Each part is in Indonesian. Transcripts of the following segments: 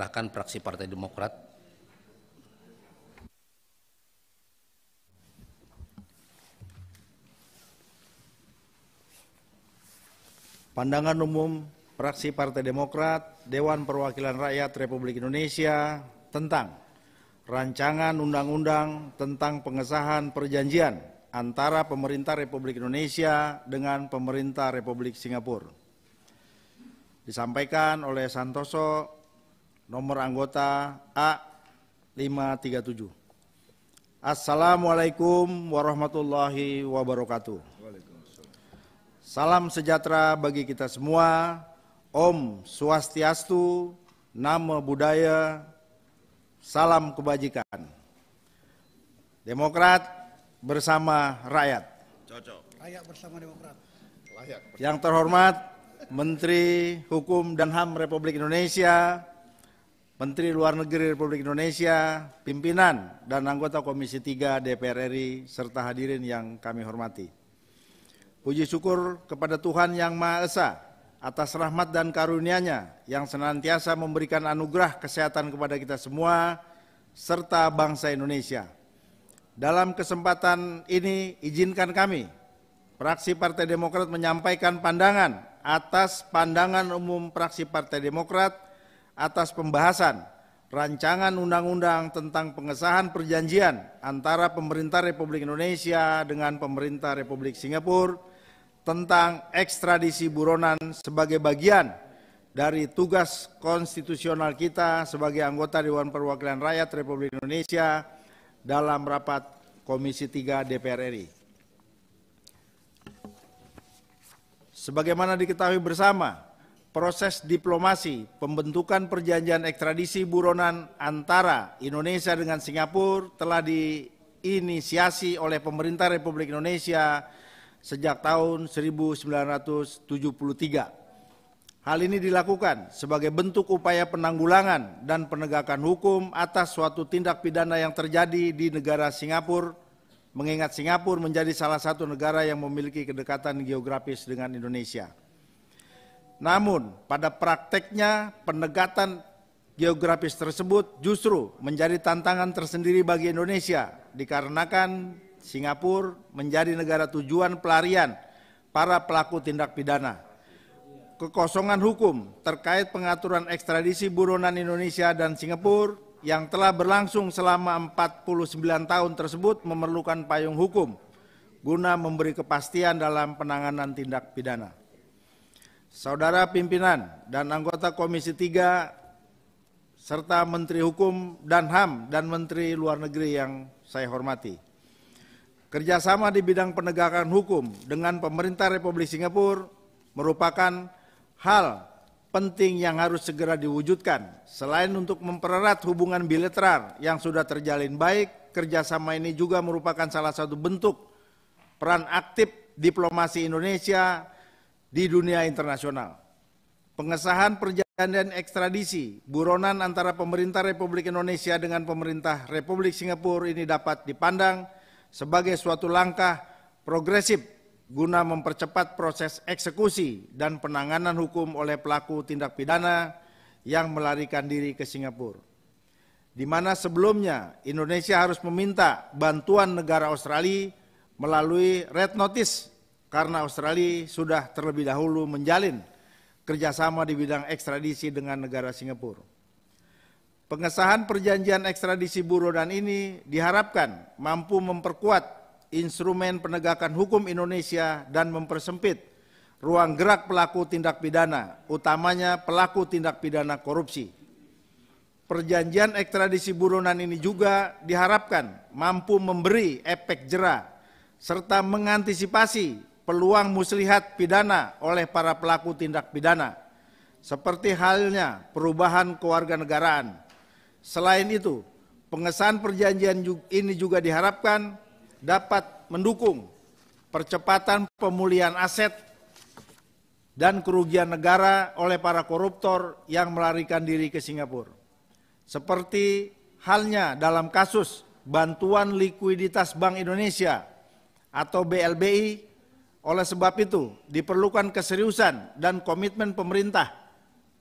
Silahkan praksi Partai Demokrat. Pandangan umum Praksi Partai Demokrat, Dewan Perwakilan Rakyat Republik Indonesia tentang rancangan undang-undang tentang pengesahan perjanjian antara pemerintah Republik Indonesia dengan pemerintah Republik Singapura. Disampaikan oleh Santoso nomor anggota A537. Assalamualaikum warahmatullahi wabarakatuh. Salam sejahtera bagi kita semua. Om Swastiastu, Nama Budaya, Salam Kebajikan. Demokrat bersama rakyat. Cocok. Rakyat bersama demokrat. Layak Yang terhormat Menteri Hukum dan HAM Republik Indonesia, Menteri Luar Negeri Republik Indonesia, pimpinan dan anggota Komisi 3 DPR RI, serta hadirin yang kami hormati. Puji syukur kepada Tuhan Yang Maha Esa atas rahmat dan karunia-Nya yang senantiasa memberikan anugerah kesehatan kepada kita semua serta bangsa Indonesia. Dalam kesempatan ini izinkan kami, Praksi Partai Demokrat menyampaikan pandangan atas pandangan umum Praksi Partai Demokrat – atas pembahasan rancangan undang-undang tentang pengesahan perjanjian antara pemerintah Republik Indonesia dengan pemerintah Republik Singapura tentang ekstradisi buronan sebagai bagian dari tugas konstitusional kita sebagai anggota Dewan Perwakilan Rakyat Republik Indonesia dalam rapat Komisi 3 DPR RI. Sebagaimana diketahui bersama, proses diplomasi pembentukan perjanjian ekstradisi buronan antara Indonesia dengan Singapura telah diinisiasi oleh pemerintah Republik Indonesia sejak tahun 1973. Hal ini dilakukan sebagai bentuk upaya penanggulangan dan penegakan hukum atas suatu tindak pidana yang terjadi di negara Singapura, mengingat Singapura menjadi salah satu negara yang memiliki kedekatan geografis dengan Indonesia. Namun, pada prakteknya penegakan geografis tersebut justru menjadi tantangan tersendiri bagi Indonesia dikarenakan Singapura menjadi negara tujuan pelarian para pelaku tindak pidana. Kekosongan hukum terkait pengaturan ekstradisi buronan Indonesia dan Singapura yang telah berlangsung selama 49 tahun tersebut memerlukan payung hukum guna memberi kepastian dalam penanganan tindak pidana saudara pimpinan dan anggota Komisi 3 serta Menteri Hukum dan HAM dan Menteri Luar Negeri yang saya hormati. Kerjasama di bidang penegakan hukum dengan pemerintah Republik Singapura merupakan hal penting yang harus segera diwujudkan. Selain untuk mempererat hubungan bilateral yang sudah terjalin baik, kerjasama ini juga merupakan salah satu bentuk peran aktif diplomasi Indonesia di dunia internasional. Pengesahan perjanjian ekstradisi buronan antara pemerintah Republik Indonesia dengan pemerintah Republik Singapura ini dapat dipandang sebagai suatu langkah progresif guna mempercepat proses eksekusi dan penanganan hukum oleh pelaku tindak pidana yang melarikan diri ke Singapura. Di mana sebelumnya Indonesia harus meminta bantuan negara Australia melalui red notice karena Australia sudah terlebih dahulu menjalin kerjasama di bidang ekstradisi dengan negara Singapura. Pengesahan perjanjian ekstradisi buronan ini diharapkan mampu memperkuat instrumen penegakan hukum Indonesia dan mempersempit ruang gerak pelaku tindak pidana, utamanya pelaku tindak pidana korupsi. Perjanjian ekstradisi buronan ini juga diharapkan mampu memberi efek jerah serta mengantisipasi peluang muslihat pidana oleh para pelaku tindak pidana, seperti halnya perubahan kewarganegaraan. Selain itu, pengesahan perjanjian ini juga diharapkan dapat mendukung percepatan pemulihan aset dan kerugian negara oleh para koruptor yang melarikan diri ke Singapura. Seperti halnya dalam kasus bantuan likuiditas Bank Indonesia atau BLBI oleh sebab itu, diperlukan keseriusan dan komitmen pemerintah,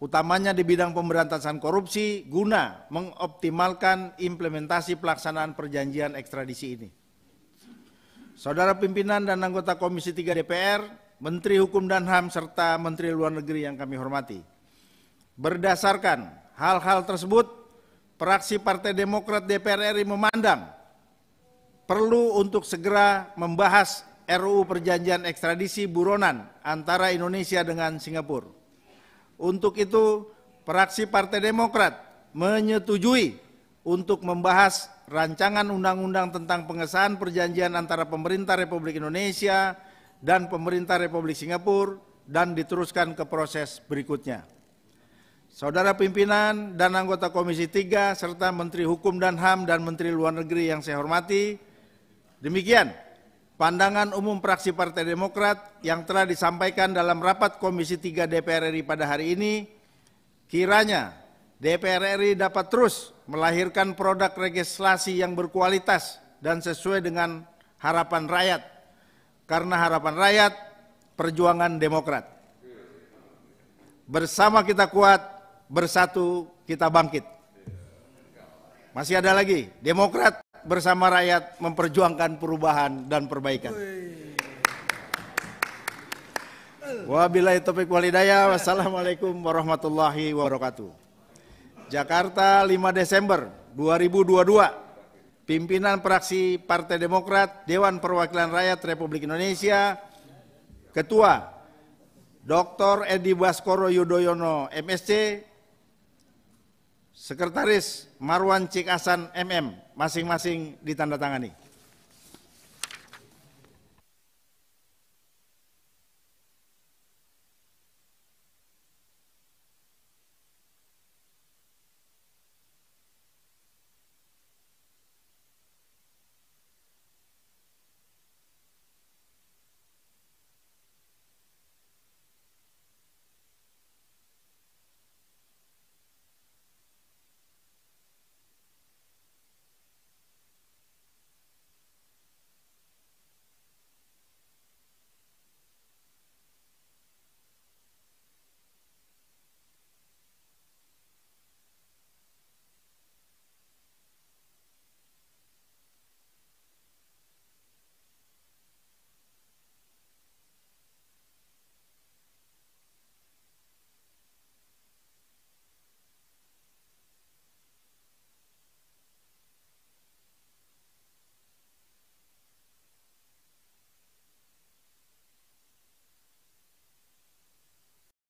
utamanya di bidang pemberantasan korupsi, guna mengoptimalkan implementasi pelaksanaan perjanjian ekstradisi ini. Saudara pimpinan dan anggota Komisi 3 DPR, Menteri Hukum dan HAM, serta Menteri Luar Negeri yang kami hormati. Berdasarkan hal-hal tersebut, praksi Partai Demokrat DPR RI memandang perlu untuk segera membahas RUU Perjanjian Ekstradisi Buronan antara Indonesia dengan Singapura. Untuk itu, fraksi Partai Demokrat menyetujui untuk membahas rancangan undang-undang tentang pengesahan perjanjian antara pemerintah Republik Indonesia dan pemerintah Republik Singapura dan diteruskan ke proses berikutnya. Saudara pimpinan dan anggota Komisi 3 serta Menteri Hukum dan HAM dan Menteri Luar Negeri yang saya hormati, demikian pandangan umum praksi Partai Demokrat yang telah disampaikan dalam rapat Komisi 3 DPR RI pada hari ini, kiranya DPR RI dapat terus melahirkan produk legislasi yang berkualitas dan sesuai dengan harapan rakyat. Karena harapan rakyat, perjuangan demokrat. Bersama kita kuat, bersatu kita bangkit. Masih ada lagi, demokrat bersama rakyat memperjuangkan perubahan dan perbaikan. Wabillahi taufiq walidaya. Wassalamualaikum warahmatullahi wabarakatuh. Jakarta 5 Desember 2022. Pimpinan fraksi Partai Demokrat Dewan Perwakilan Rakyat Republik Indonesia Ketua Dr. Edi Baskoro Yudhoyono MSC Sekretaris Marwan Cikasan MM masing-masing ditandatangani.